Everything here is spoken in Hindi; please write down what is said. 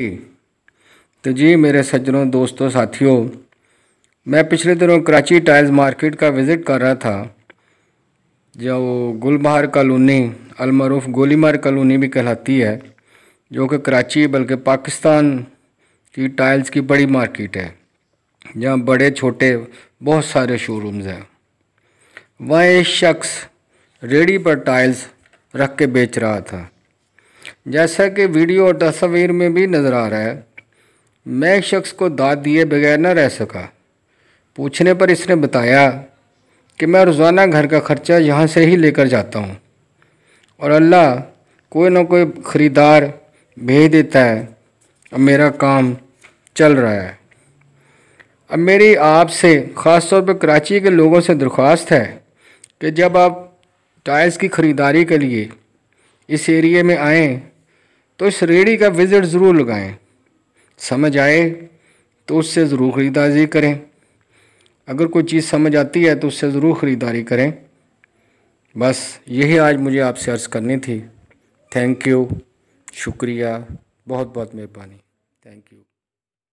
तो जी मेरे सज्जनों दोस्तों साथियों मैं पिछले दिनों कराची टाइल्स मार्केट का विज़िट कर रहा था जो गुलबहार कॉलोनी अलमरूफ गोलीमार कॉलोनी भी कहलाती है जो कि कराची बल्कि पाकिस्तान की टाइल्स की बड़ी मार्केट है जहाँ बड़े छोटे बहुत सारे शोरूम्स हैं वहाँ एक शख्स रेडी पर टाइल्स रख के बेच रहा था जैसा कि वीडियो और तस्वीर में भी नज़र आ रहा है मैं शख्स को दाद दिए बगैर न रह सका पूछने पर इसने बताया कि मैं रोज़ाना घर का ख़र्चा यहाँ से ही लेकर जाता हूँ और अल्लाह कोई ना कोई ख़रीदार भेज देता है अब मेरा काम चल रहा है अब मेरी आपसे ख़ास तौर पर कराची के लोगों से दरख्वास्त है कि जब आप टाइल्स की ख़रीदारी के लिए इस एरिए में आएँ तो इस रेडी का विज़िट ज़रूर लगाएं समझ आए तो उससे ज़रूर ख़रीदारी करें अगर कोई चीज़ समझ आती है तो उससे ज़रूर ख़रीदारी करें बस यही आज मुझे आपसे अर्ज़ करनी थी थैंक यू शुक्रिया बहुत बहुत मेहरबानी थैंक यू